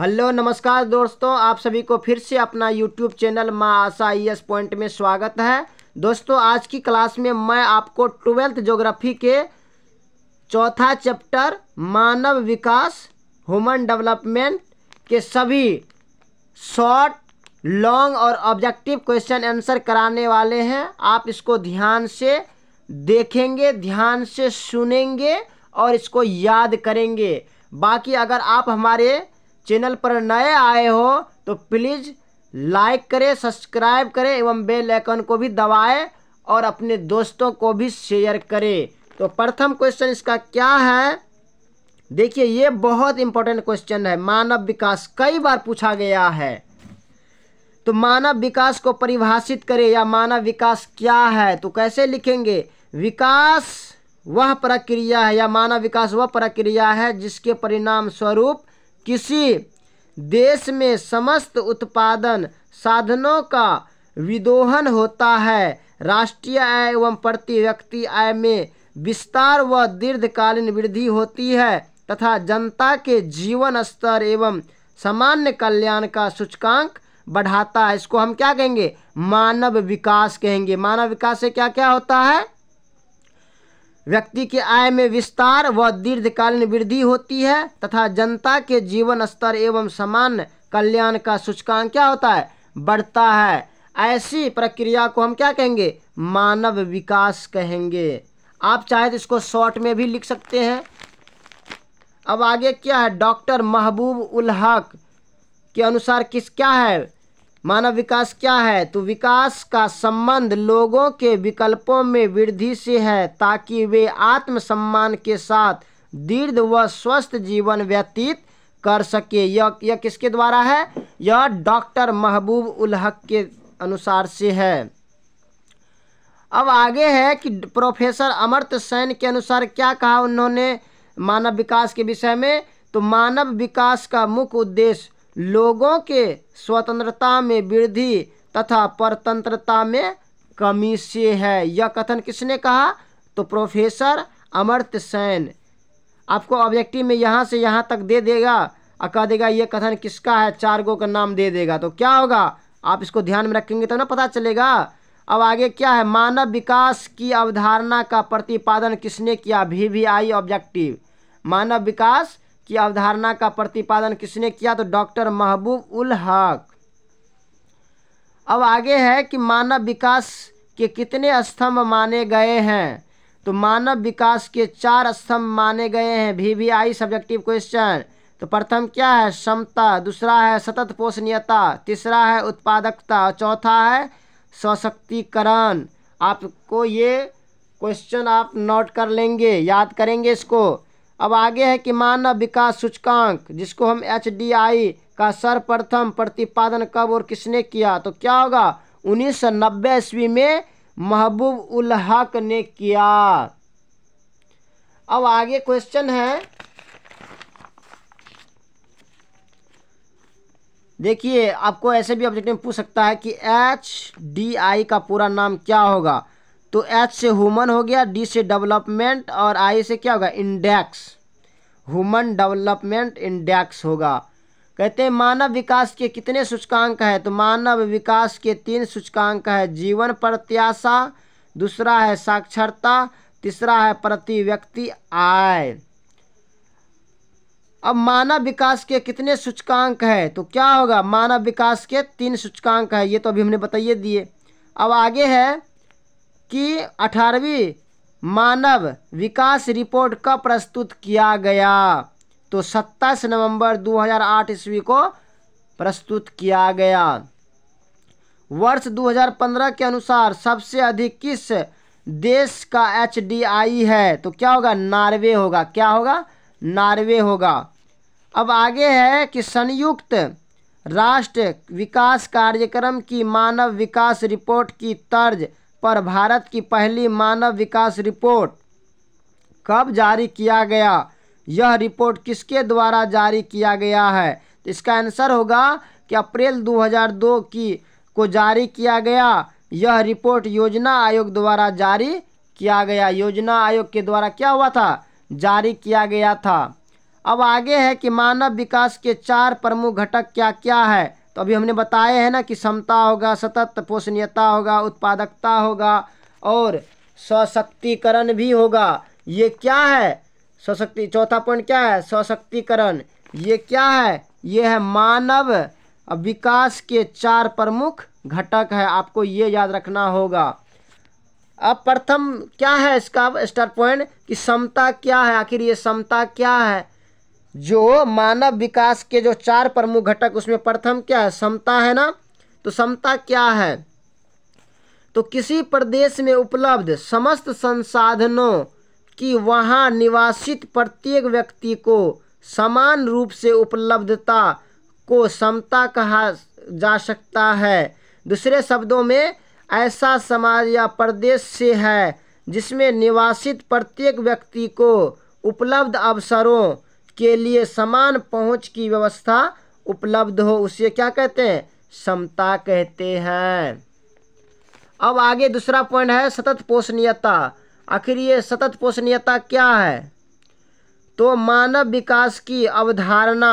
hello नमस्कार दोस्तों आप सभी को फिर से अपना यूट्यूब चैनल माँ आशा आई एस पॉइंट में स्वागत है दोस्तों आज की क्लास में मैं आपको ट्वेल्थ ज्योग्राफी के चौथा चैप्टर मानव विकास ह्यूमन डेवलपमेंट के सभी शॉर्ट लॉन्ग और ऑब्जेक्टिव क्वेश्चन आंसर कराने वाले हैं आप इसको ध्यान से देखेंगे ध्यान से सुनेंगे और इसको याद करेंगे बाकी अगर आप हमारे चैनल पर नए आए हो तो प्लीज़ लाइक करें सब्सक्राइब करें एवं बेल आइकन को भी दबाएं और अपने दोस्तों को भी शेयर करें तो प्रथम क्वेश्चन इसका क्या है देखिए ये बहुत इंपॉर्टेंट क्वेश्चन है मानव विकास कई बार पूछा गया है तो मानव विकास को परिभाषित करें या मानव विकास क्या है तो कैसे लिखेंगे विकास वह प्रक्रिया है या मानव विकास वह प्रक्रिया है जिसके परिणाम स्वरूप किसी देश में समस्त उत्पादन साधनों का विदोहन होता है राष्ट्रीय आय एवं प्रति व्यक्ति आय में विस्तार व दीर्घकालीन वृद्धि होती है तथा जनता के जीवन स्तर एवं सामान्य कल्याण का सूचकांक बढ़ाता है इसको हम क्या कहेंगे मानव विकास कहेंगे मानव विकास से क्या क्या होता है व्यक्ति के आय में विस्तार व दीर्घकालीन वृद्धि होती है तथा जनता के जीवन स्तर एवं समान कल्याण का सूचकांक क्या होता है बढ़ता है ऐसी प्रक्रिया को हम क्या कहेंगे मानव विकास कहेंगे आप चाहे तो इसको शॉर्ट में भी लिख सकते हैं अब आगे क्या है डॉक्टर महबूब उल हक के अनुसार किस क्या है मानव विकास क्या है तो विकास का संबंध लोगों के विकल्पों में वृद्धि से है ताकि वे आत्म सम्मान के साथ दीर्घ व स्वस्थ जीवन व्यतीत कर सके यह यह किसके द्वारा है यह डॉक्टर महबूब उल हक के अनुसार से है अब आगे है कि प्रोफेसर अमर्त सैन के अनुसार क्या कहा उन्होंने मानव विकास के विषय में तो मानव विकास का मुख्य उद्देश्य लोगों के स्वतंत्रता में वृद्धि तथा परतंत्रता में कमी से है यह कथन किसने कहा तो प्रोफेसर अमर्त सेन आपको ऑब्जेक्टिव में यहाँ से यहाँ तक दे देगा और कह देगा ये कथन किसका है चार गो का नाम दे देगा तो क्या होगा आप इसको ध्यान में रखेंगे तो ना पता चलेगा अब आगे क्या है मानव विकास की अवधारणा का प्रतिपादन किसने किया वी वी आई ऑब्जेक्टिव मानव विकास की अवधारणा का प्रतिपादन किसने किया तो डॉक्टर महबूब उल हक अब आगे है कि मानव विकास के कितने स्तंभ माने गए हैं तो मानव विकास के चार स्तंभ माने गए हैं V V I subjective question तो प्रथम क्या है क्षमता दूसरा है सतत पोषणीयता तीसरा है उत्पादकता और चौथा है सशक्तिकरण आपको ये क्वेश्चन आप नोट कर लेंगे याद करेंगे इसको अब आगे है कि मानव विकास सूचकांक जिसको हम एच का सर्वप्रथम प्रतिपादन कब और किसने किया तो क्या होगा उन्नीस सौ नब्बे ईस्वी में महबूब उल हक ने किया अब आगे क्वेश्चन है देखिए आपको ऐसे भी ऑब्जेक्टिव पूछ सकता है कि एच डी आई का पूरा नाम क्या होगा तो एच से ह्यूमन हो गया डी से डेवलपमेंट और आई से क्या होगा इंडेक्स ह्यूमन डेवलपमेंट इंडेक्स होगा कहते हैं मानव विकास के कितने सूचकांक है तो मानव विकास के तीन सूचकांक है जीवन प्रत्याशा दूसरा है साक्षरता तीसरा है प्रति व्यक्ति आय अब मानव विकास के कितने सूचकांक है तो क्या होगा मानव विकास के तीन सूचकांक है ये तो अभी हमने बताइए दिए अब आगे है कि अठारहवीं मानव विकास रिपोर्ट कब प्रस्तुत किया गया तो सत्ताईस नवंबर 2008 ईस्वी को प्रस्तुत किया गया वर्ष 2015 के अनुसार सबसे अधिक किस देश का एच है तो क्या होगा नार्वे होगा क्या होगा नार्वे होगा अब आगे है कि संयुक्त राष्ट्र विकास कार्यक्रम की मानव विकास रिपोर्ट की तर्ज पर भारत की पहली मानव विकास रिपोर्ट कब जारी किया गया यह रिपोर्ट किसके द्वारा जारी किया गया है तो इसका आंसर होगा कि अप्रैल 2002 की को जारी किया गया यह रिपोर्ट योजना आयोग द्वारा जारी किया गया योजना आयोग के द्वारा क्या हुआ था जारी किया गया था अब आगे है कि मानव विकास के चार प्रमुख घटक क्या क्या है तो अभी हमने बताए हैं ना कि समता होगा सतत पोषणीयता होगा उत्पादकता होगा और सशक्तिकरण भी होगा ये क्या है सशक्ति चौथा पॉइंट क्या है सशक्तिकरण ये क्या है ये है मानव विकास के चार प्रमुख घटक है आपको ये याद रखना होगा अब प्रथम क्या है इसका स्टार पॉइंट कि समता क्या है आखिर ये समता क्या है जो मानव विकास के जो चार प्रमुख घटक उसमें प्रथम क्या है समता है ना तो समता क्या है तो किसी प्रदेश में उपलब्ध समस्त संसाधनों की वहाँ निवासित प्रत्येक व्यक्ति को समान रूप से उपलब्धता को समता कहा जा सकता है दूसरे शब्दों में ऐसा समाज या प्रदेश से है जिसमें निवासित प्रत्येक व्यक्ति को उपलब्ध अवसरों के लिए समान पहुंच की व्यवस्था उपलब्ध हो उसे क्या कहते हैं समता कहते हैं अब आगे दूसरा पॉइंट है सतत पोषणीयता आखिर ये सतत पोषणीयता क्या है तो मानव विकास की अवधारणा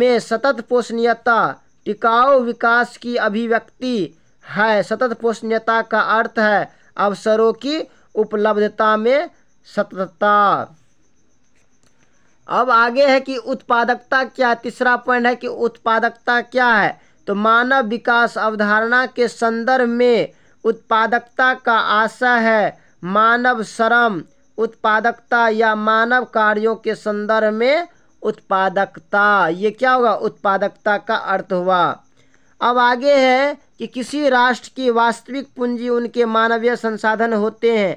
में सतत पोषणीयता टिकाऊ विकास की अभिव्यक्ति है सतत पोषणीयता का अर्थ है अवसरों की उपलब्धता में सततता अब आगे है कि उत्पादकता क्या है तीसरा पॉइंट है कि उत्पादकता क्या है तो मानव विकास अवधारणा के संदर्भ में उत्पादकता का आशा है मानव श्रम उत्पादकता या मानव कार्यों के संदर्भ में उत्पादकता ये क्या होगा उत्पादकता का अर्थ हुआ अब आगे है कि किसी राष्ट्र की वास्तविक पूंजी उनके मानवीय संसाधन होते हैं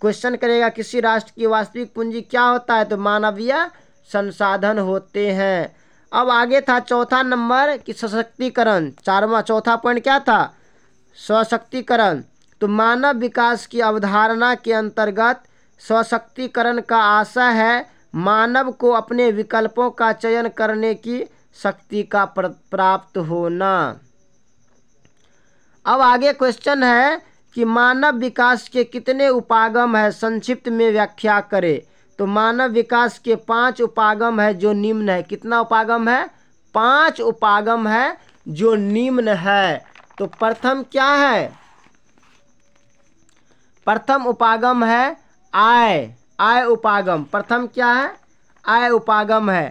क्वेश्चन करेगा किसी राष्ट्र की वास्तविक पूंजी क्या होता है तो मानवीय संसाधन होते हैं अब आगे था चौथा नंबर कि सशक्तिकरण चारवा चौथा पॉइंट क्या था सशक्तिकरण तो मानव विकास की अवधारणा के अंतर्गत सशक्तिकरण का आशा है मानव को अपने विकल्पों का चयन करने की शक्ति का प्राप्त होना अब आगे क्वेश्चन है कि मानव विकास के कितने उपागम है संक्षिप्त में व्याख्या करें तो मानव विकास के पांच उपागम है जो निम्न है कितना उपागम है पांच उपागम है जो निम्न है तो प्रथम क्या है प्रथम उपागम है आय आय उपागम प्रथम क्या है आय उपागम है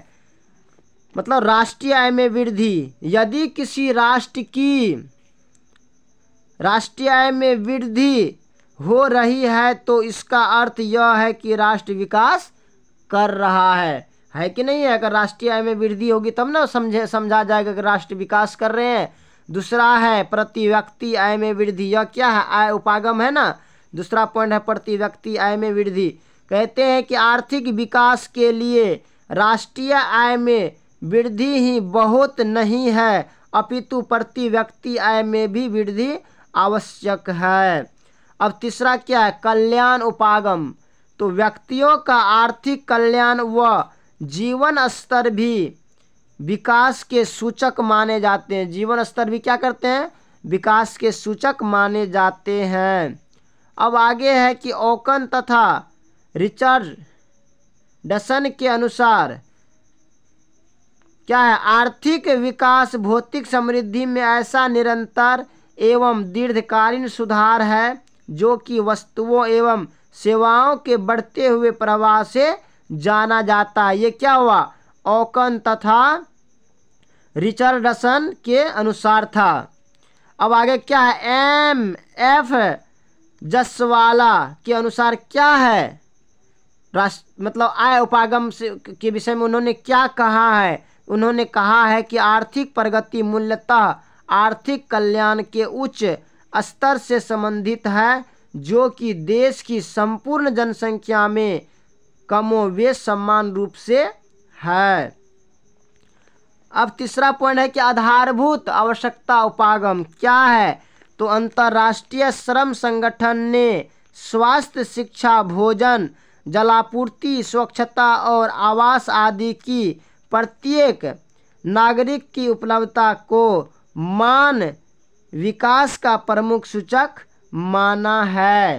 मतलब राष्ट्रीय आय में वृद्धि यदि किसी राष्ट्र की राष्ट्रीय आय में वृद्धि हो रही है तो इसका अर्थ यह है कि राष्ट्र विकास कर रहा है है कि नहीं है अगर राष्ट्रीय आय में वृद्धि होगी तब ना समझे समझा जाएगा कि राष्ट्र विकास कर रहे हैं दूसरा है प्रति व्यक्ति आय में वृद्धि यह क्या है आय उपागम है ना दूसरा पॉइंट है प्रति व्यक्ति आय में वृद्धि कहते हैं कि आर्थिक विकास के लिए राष्ट्रीय आय में वृद्धि ही बहुत नहीं है अपितु प्रति व्यक्ति आय में भी वृद्धि आवश्यक है अब तीसरा क्या है कल्याण उपागम तो व्यक्तियों का आर्थिक कल्याण व जीवन स्तर भी विकास के सूचक माने जाते हैं जीवन स्तर भी क्या करते हैं विकास के सूचक माने जाते हैं अब आगे है कि ओकन तथा रिचर्ड डसन के अनुसार क्या है आर्थिक विकास भौतिक समृद्धि में ऐसा निरंतर एवं दीर्घकालीन सुधार है जो कि वस्तुओं एवं सेवाओं के बढ़ते हुए प्रवाह से जाना जाता है ये क्या हुआ ओकन तथा रिचर्डसन के अनुसार था अब आगे क्या है एम एफ जसवाला के अनुसार क्या है राष्ट्र मतलब आय उपागम से के विषय में उन्होंने क्या कहा है उन्होंने कहा है कि आर्थिक प्रगति मूलतः आर्थिक कल्याण के उच्च स्तर से संबंधित है जो कि देश की संपूर्ण जनसंख्या में कमोवेश समान रूप से है अब तीसरा पॉइंट है कि आधारभूत आवश्यकता उपागम क्या है तो अंतर्राष्ट्रीय श्रम संगठन ने स्वास्थ्य शिक्षा भोजन जलापूर्ति स्वच्छता और आवास आदि की प्रत्येक नागरिक की उपलब्धता को मान विकास का प्रमुख सूचक माना है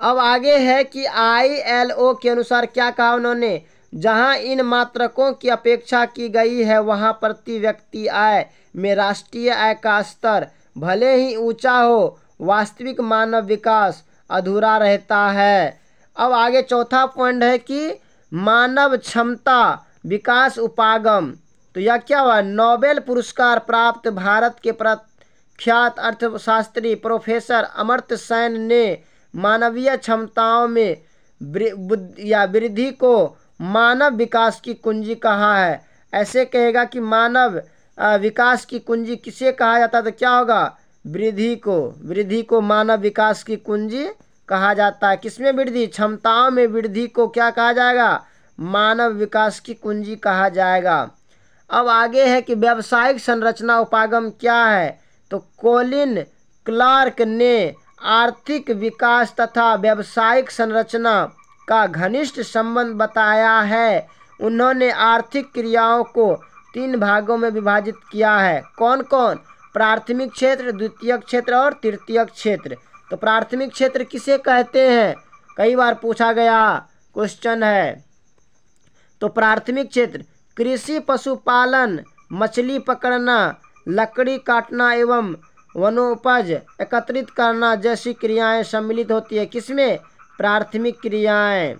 अब आगे है कि आईएलओ के अनुसार क्या कहा उन्होंने जहां इन मात्रकों की अपेक्षा की गई है वहां प्रति व्यक्ति आय में राष्ट्रीय आय का स्तर भले ही ऊंचा हो वास्तविक मानव विकास अधूरा रहता है अब आगे चौथा पॉइंट है कि मानव क्षमता विकास उपागम तो यह क्या हुआ नोबेल पुरस्कार प्राप्त भारत के प्रख्यात अर्थशास्त्री प्रोफेसर अमर्त सैन ने मानवीय क्षमताओं में या वृद्धि को मानव विकास की कुंजी कहा है ऐसे कहेगा कि मानव विकास की कुंजी किसे कहा जाता है तो क्या होगा वृद्धि को वृद्धि को मानव विकास की कुंजी कहा जाता है किसमें वृद्धि क्षमताओं में वृद्धि को क्या कहा जाएगा मानव विकास की कुंजी कहा जाएगा अब आगे है कि व्यावसायिक संरचना उपागम क्या है तो कोलिन क्लार्क ने आर्थिक विकास तथा व्यावसायिक संरचना का घनिष्ठ संबंध बताया है उन्होंने आर्थिक क्रियाओं को तीन भागों में विभाजित किया है कौन कौन प्राथमिक क्षेत्र द्वितीय क्षेत्र और तृतीय क्षेत्र तो प्राथमिक क्षेत्र किसे कहते हैं कई बार पूछा गया क्वेश्चन है तो प्राथमिक क्षेत्र कृषि पशुपालन मछली पकड़ना लकड़ी काटना एवं वनोपज एकत्रित करना जैसी क्रियाएं सम्मिलित होती है किसमें प्राथमिक क्रियाएं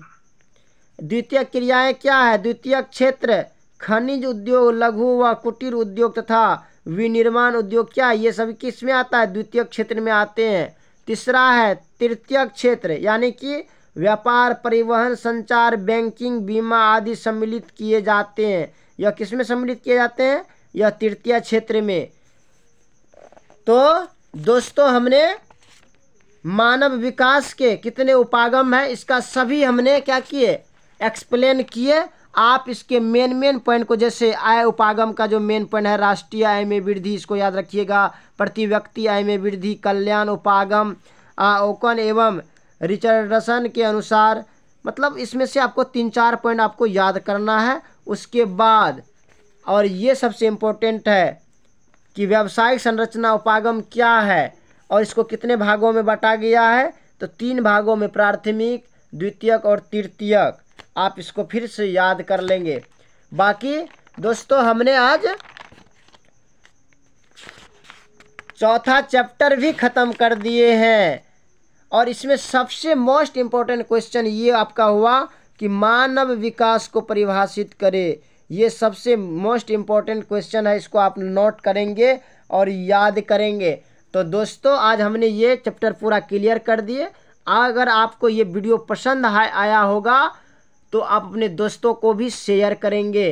द्वितीय क्रियाएं क्या है द्वितीय क्षेत्र खनिज उद्योग लघु व कुटीर उद्योग तथा विनिर्माण उद्योग क्या है ये सब किस में आता है द्वितीय क्षेत्र में आते हैं तीसरा है तृतीय क्षेत्र यानी कि व्यापार परिवहन संचार बैंकिंग बीमा आदि सम्मिलित किए जाते हैं यह किस में सम्मिलित किए जाते हैं यह तृतीय क्षेत्र में तो दोस्तों हमने मानव विकास के कितने उपागम हैं इसका सभी हमने क्या किए एक्सप्लेन किए आप इसके मेन मेन पॉइंट को जैसे आय उपागम का जो मेन पॉइंट है राष्ट्रीय आय में वृद्धि इसको याद रखिएगा प्रति व्यक्ति आय में वृद्धि कल्याण उपागम ओकन एवं रिचर्डसन के अनुसार मतलब इसमें से आपको तीन चार पॉइंट आपको याद करना है उसके बाद और ये सबसे इम्पोर्टेंट है कि व्यावसायिक संरचना उपागम क्या है और इसको कितने भागों में बांटा गया है तो तीन भागों में प्राथमिक द्वितीयक और तृतीयक आप इसको फिर से याद कर लेंगे बाकी दोस्तों हमने आज चौथा चैप्टर भी ख़त्म कर दिए हैं और इसमें सबसे मोस्ट इम्पॉर्टेंट क्वेश्चन ये आपका हुआ कि मानव विकास को परिभाषित करे ये सबसे मोस्ट इम्पॉर्टेंट क्वेश्चन है इसको आप नोट करेंगे और याद करेंगे तो दोस्तों आज हमने ये चैप्टर पूरा क्लियर कर दिए अगर आपको ये वीडियो पसंद आया होगा तो आप अपने दोस्तों को भी शेयर करेंगे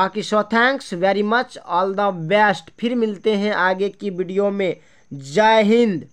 बाकी so thanks very much all the best फिर मिलते हैं आगे की वीडियो में जय हिंद